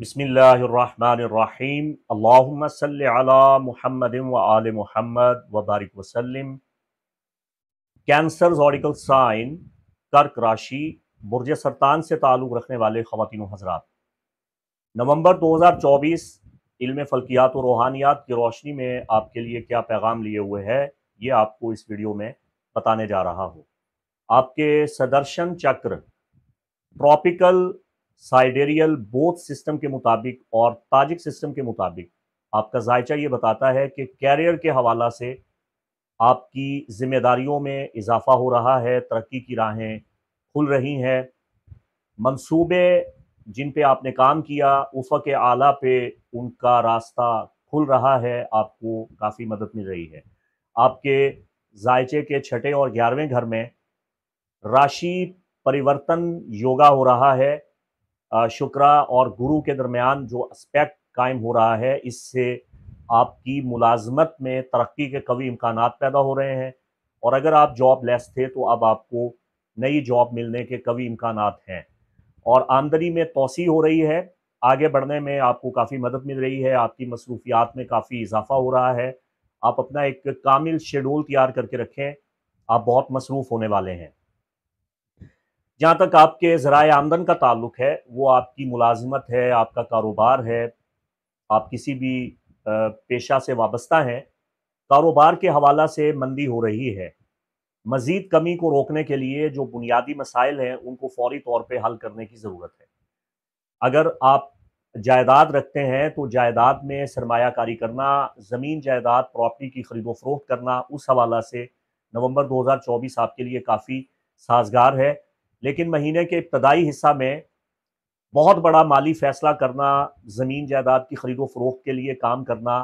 बसमीम अल्ला महमद व महमद वबारक वसलम कैंसर जॉडिकल साइन कर्क राशि बुरज सरतान से ताल्लुक़ रखने वाले ख़वान हजरात नवंबर 2024 इल्म फल्कियात और रूहानियात की रोशनी में आपके लिए क्या पैगाम लिए हुए है ये आपको इस वीडियो में बताने जा रहा हूँ आपके सदर्शन चक्र ट्रॉपिकल साइडेरियल बोथ सिस्टम के मुताबिक और ताजिक सिस्टम के मुताबिक आपका जायचा ये बताता है कि कैरियर के हवाला से आपकी जिम्मेदारियों में इजाफा हो रहा है तरक्की की राहें खुल रही हैं मंसूबे जिन पे आपने काम किया उफ़ आला पे उनका रास्ता खुल रहा है आपको काफ़ी मदद मिल रही है आपके जायचे के छठे और ग्यारहवें घर में राशि परिवर्तन योगा हो रहा है शुक्रा और गुरु के दरमियान जो एस्पेक्ट कायम हो रहा है इससे आपकी मुलाजमत में तरक्की के कवी इम्कान पैदा हो रहे हैं और अगर आप जॉब लेस थे तो अब आपको नई जॉब मिलने के कवी इम्कान हैं और आमदनी में तोसी हो रही है आगे बढ़ने में आपको काफ़ी मदद मिल रही है आपकी मसरूफियात में काफ़ी इजाफा हो रहा है आप अपना एक कामिल शेड्यूल तैयार करके रखें आप बहुत मसरूफ़ होने वाले हैं जहाँ तक आपके जरा आमदन का ताल्लुक है वो आपकी मुलाजमत है आपका कारोबार है आप किसी भी पेशा से वाबस्ता हैं कारोबार के हवाला से मंदी हो रही है मज़ीद कमी को रोकने के लिए जो बुनियादी मसाइल हैं उनको फौरी तौर पर हल करने की ज़रूरत है अगर आप जायदाद रखते हैं तो जायदाद में सरमाकारी करना ज़मीन जायदाद प्रॉपर्टी की खरीदो फरोख्त करना उस हवाला से नवंबर 2024 आपके लिए काफ़ी साजगार है लेकिन महीने के इब्तदाई हिस्सा में बहुत बड़ा माली फैसला करना ज़मीन जायदाद की खरीदो फरोख के लिए काम करना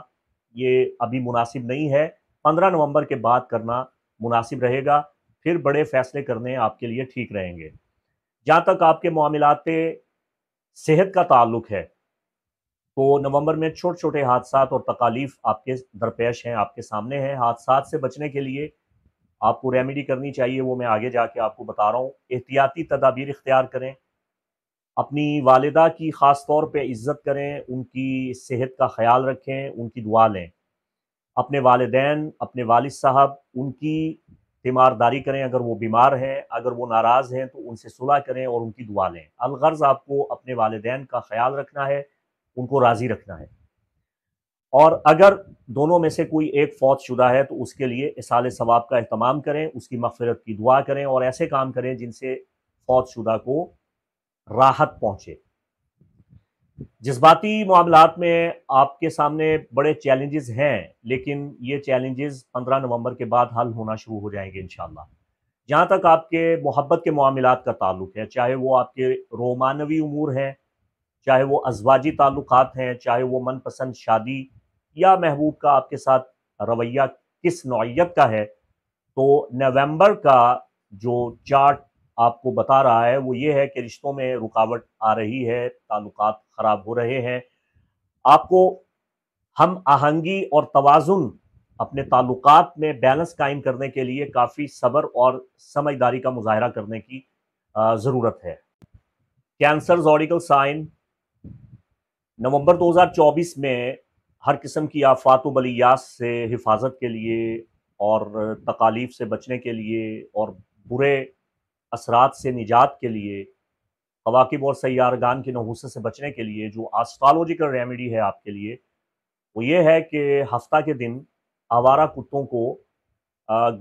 ये अभी मुनासिब नहीं है पंद्रह नवंबर के बाद करना मुनासिब रहेगा फिर बड़े फैसले करने आपके लिए ठीक रहेंगे जहाँ तक आपके मामलात सेहत का ताल्लुक है तो नवंबर में छोटे छोटे हादसा और तकालीफ आपके दरपेश हैं आपके सामने हैं हादसा से बचने के लिए आपको रेमेडी करनी चाहिए वो मैं आगे जाके आपको बता रहा हूँ एहतियाती तदाबीर इख्तियार करें अपनी वालदा की ख़ास तौर पर इज़्ज़त करें उनकी सेहत का ख्याल रखें उनकी दुआ लें अपने वालदेन अपने वालिद साहब उनकी तीमारदारी करें अगर वो बीमार हैं अगर वो नाराज़ हैं तो उनसे सुलह करें और उनकी दुआ लें अलगर्ज़ आपको अपने वालदेन का ख्याल रखना है उनको राज़ी रखना है और अगर दोनों में से कोई एक शुदा है तो उसके लिए इसाल सवाब का अहतमाम करें उसकी मफफरत की दुआ करें और ऐसे काम करें जिनसे शुदा को राहत पहुँचे जज्बाती मामलात में आपके सामने बड़े चैलेंजेस हैं लेकिन ये चैलेंजेस 15 नवंबर के बाद हल होना शुरू हो जाएंगे इन जहाँ तक आपके मोहब्बत के मामला का ताल्लुक है चाहे वो आपके रोमानवी उमूर हैं चाहे वो अजवाजी ताल्लुक हैं चाहे वो मनपसंद शादी या महबूब का आपके साथ रवैया किस नोयत का है तो नवंबर का जो चार्ट आपको बता रहा है वो ये है कि रिश्तों में रुकावट आ रही है ताल्लुकात ख़राब हो रहे हैं आपको हम आहंगी और तोज़ुन अपने ताल्लुकात में बैलेंस कायम करने के लिए काफ़ी सब्र और समझदारी का मुजाहरा करने की ज़रूरत है कैंसर जॉडिकल साइन नवंबर 2024 में हर किस्म की आफात बलियात से हिफाजत के लिए और तकालीफ से बचने के लिए और बुरे असरात से निजात के लिए कवाकब और सैारगान की नहूसे से बचने के लिए जो आस्ट्रालोजिकल रेमेडी है आपके लिए वो ये है कि हफ्ता के दिन आवारा कुत्तों को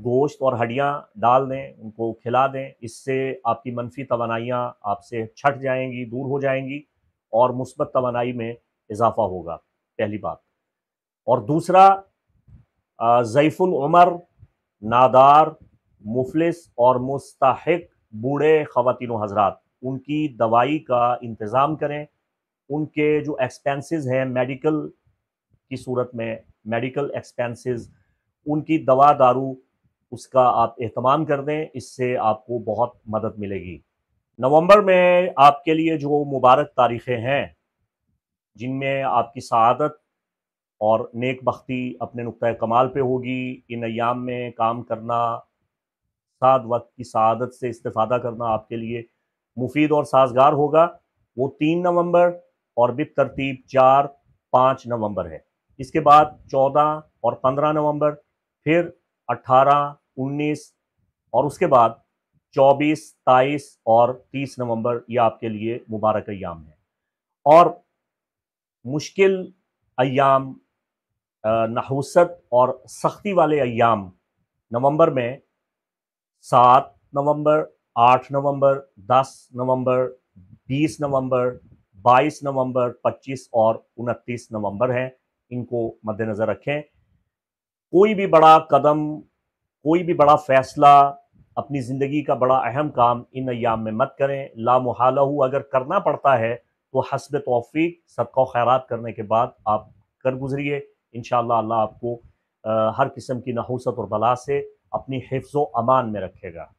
गोश्त और हड्डियाँ डाल दें उनको खिला दें इससे आपकी मनफी तोानाइयाँ आपसे छट जाएंगी दूर हो जाएंगी और मुस्बत तोानाई में इजाफा होगा पहली बात और दूसरा जैफुल उमर नादार मुफलिस और मुस्तक बूढ़े ख़वान हजरात उनकी दवाई का इंतज़ाम करें उनके जो एक्सपेंसेस हैं मेडिकल की सूरत में मेडिकल एक्सपेंसेस उनकी दवा दारू उसका आप एहतमाम कर दें इससे आपको बहुत मदद मिलेगी नवंबर में आपके लिए जो मुबारक तारीख़ें हैं जिनमें आपकी शहादत और नेक बख्ती अपने नुक़ कमाल पे होगी इन अयाम में काम करना साद वक्त की सदत से इस्तः करना आपके लिए मुफीद और साजगार होगा वो तीन नवंबर और बित तरतीब चार पाँच नवंबर है इसके बाद चौदह और पंद्रह नवंबर फिर अट्ठारह उन्नीस और उसके बाद चौबीस तेईस और तीस नवंबर ये आपके लिए मुबारक अयाम है और मुश्किल अयाम नहुसत और सख्ती वाले अयाम नवंबर में सात नवंबर आठ नवंबर दस नवंबर बीस नवंबर बाईस नवंबर पच्चीस और उनतीस नवंबर हैं इनको मद्देनज़र रखें कोई भी बड़ा कदम कोई भी बड़ा फैसला अपनी ज़िंदगी का बड़ा अहम काम इन अयाम में मत करें हो अगर करना पड़ता है तो हसब तोफ़ी सदका खैरात करने के बाद आप कर गुजरिए इन अल्लाह आपको हर किस्म की नहूसत और बला से अपनी हिफ्ज़ अमान में रखेगा